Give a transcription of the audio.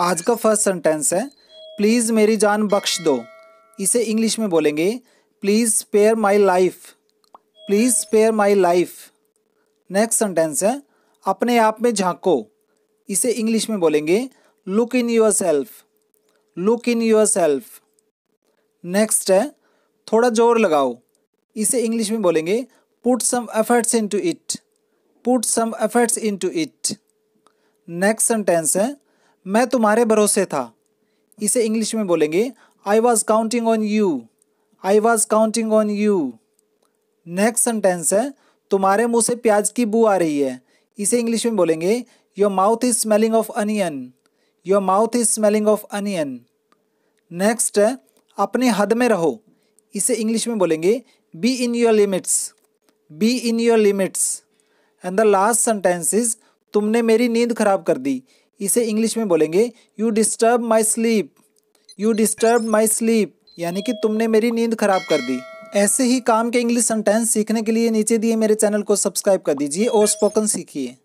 आज का first sentence है प्लीज़ मेरी जान बख्श दो इसे इंग्लिश में बोलेंगे please spare my life please spare my life next sentence है अपने आप में झांको इसे इंग्लिश में बोलेंगे look in yourself look in yourself next है थोड़ा जोर लगाओ इसे इंग्लिश में बोलेंगे put some efforts into it put some efforts into it next sentence है मैं तुम्हारे भरोसे था इसे इंग्लिश में बोलेंगे I was counting on you I was counting on you next sentence है तुम्हारे मुंह से प्याज की बू आ रही है इसे इंग्लिश में बोलेंगे your mouth is smelling of onion your mouth is smelling of onion next है अपने हद में रहो इसे इंग्लिश में बोलेंगे be in your limits be in your limits and the last sentence is तुमने मेरी नींद खराब कर दी इसे इंग्लिश में बोलेंगे you disturb my sleep you disturb my sleep यानी कि तुमने मेरी नींद खराब कर दी ऐसे ही काम के इंग्लिश सेंटेंस सीखने के लिए नीचे दिए मेरे चैनल को सब्सक्राइब कर दीजिए और स्पोकन सीखिए